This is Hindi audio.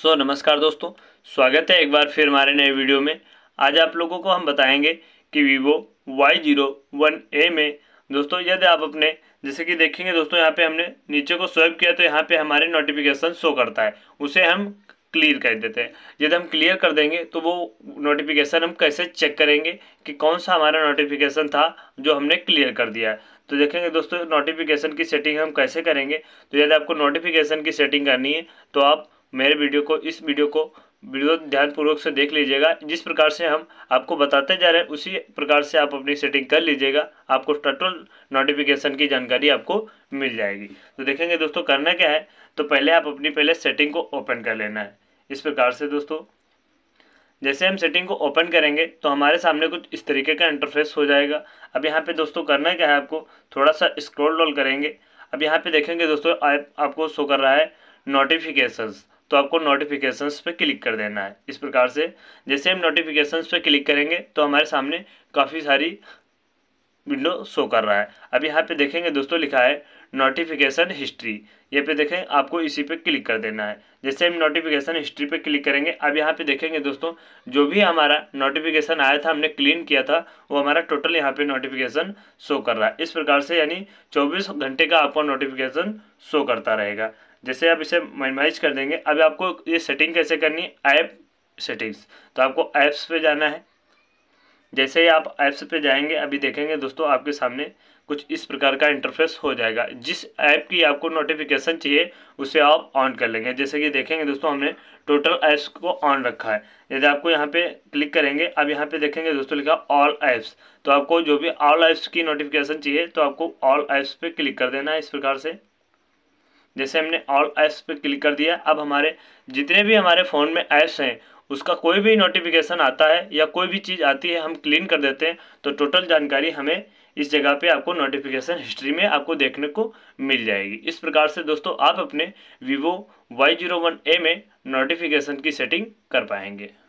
सो so, नमस्कार दोस्तों स्वागत है एक बार फिर हमारे नए वीडियो में आज आप लोगों को हम बताएंगे कि Vivo Y zero one A में दोस्तों यदि आप अपने जैसे कि देखेंगे दोस्तों यहाँ पे हमने नीचे को स्वैप किया तो यहाँ पे हमारे नोटिफिकेशन शो करता है उसे हम क्लियर कर देते हैं यदि हम क्लियर कर देंगे तो वो नोटिफिकेशन हम कैसे चेक करेंगे कि कौन सा हमारा नोटिफिकेशन था जो हमने क्लियर कर दिया है तो देखेंगे दोस्तों नोटिफिकेशन की सेटिंग हम कैसे करेंगे तो यदि आपको नोटिफिकेशन की सेटिंग करनी है तो आप मेरे वीडियो को इस वीडियो को वीडियो ध्यानपूर्वक से देख लीजिएगा जिस प्रकार से हम आपको बताते जा रहे हैं उसी प्रकार से आप अपनी सेटिंग कर लीजिएगा आपको टोटल नोटिफिकेशन की जानकारी आपको मिल जाएगी तो देखेंगे दोस्तों करना क्या है तो पहले आप अपनी पहले सेटिंग को ओपन कर लेना है इस प्रकार से दोस्तों जैसे हम सेटिंग को ओपन करेंगे तो हमारे सामने कुछ इस तरीके का इंटरफेस हो जाएगा अब यहाँ पे दोस्तों करना क्या है आपको थोड़ा सा स्क्रॉल डॉल करेंगे अब यहाँ पे देखेंगे दोस्तों आप, आपको शो कर रहा है नोटिफिकेशंस तो आपको नोटिफिकेशंस पे क्लिक कर देना है इस प्रकार से जैसे हम नोटिफिकेशंस पे क्लिक करेंगे तो हमारे सामने काफ़ी सारी विंडो शो कर रहा है अब यहाँ पे देखेंगे दोस्तों लिखा है नोटिफिकेशन हिस्ट्री ये पे देखें आपको इसी पे क्लिक कर देना है जैसे हम नोटिफिकेशन हिस्ट्री पे क्लिक करेंगे अब यहाँ पे देखेंगे दोस्तों जो भी हमारा नोटिफिकेशन आया था हमने क्लीन किया था वो हमारा टोटल यहाँ पे नोटिफिकेशन शो कर रहा है इस प्रकार से यानी चौबीस घंटे का आपका नोटिफिकेशन शो करता रहेगा जैसे आप इसे मिनिमाइज कर देंगे अब आपको ये सेटिंग कैसे करनी है ऐप सेटिंग्स तो आपको ऐप्स पे जाना है जैसे ही आप ऐप्स पे जाएंगे अभी देखेंगे दोस्तों आपके सामने कुछ इस प्रकार का इंटरफेस हो जाएगा जिस ऐप की आपको नोटिफिकेशन चाहिए उसे आप ऑन कर लेंगे जैसे कि देखेंगे दोस्तों हमने टोटल ऐप्स को ऑन रखा है यदि आपको यहाँ पे क्लिक करेंगे अब यहाँ पे देखेंगे दोस्तों लिखा ऑल ऐप्स तो आपको जो भी ऑल ऐप्स की नोटिफिकेशन चाहिए तो आपको ऑल ऐप्स पे क्लिक कर देना है इस प्रकार से जैसे हमने ऑल ऐप्स पे क्लिक कर दिया अब हमारे जितने भी हमारे फ़ोन में ऐप्स हैं उसका कोई भी नोटिफिकेशन आता है या कोई भी चीज़ आती है हम क्लीन कर देते हैं तो टोटल जानकारी हमें इस जगह पे आपको नोटिफिकेशन हिस्ट्री में आपको देखने को मिल जाएगी इस प्रकार से दोस्तों आप अपने Vivo Y zero one A में नोटिफिकेशन की सेटिंग कर पाएंगे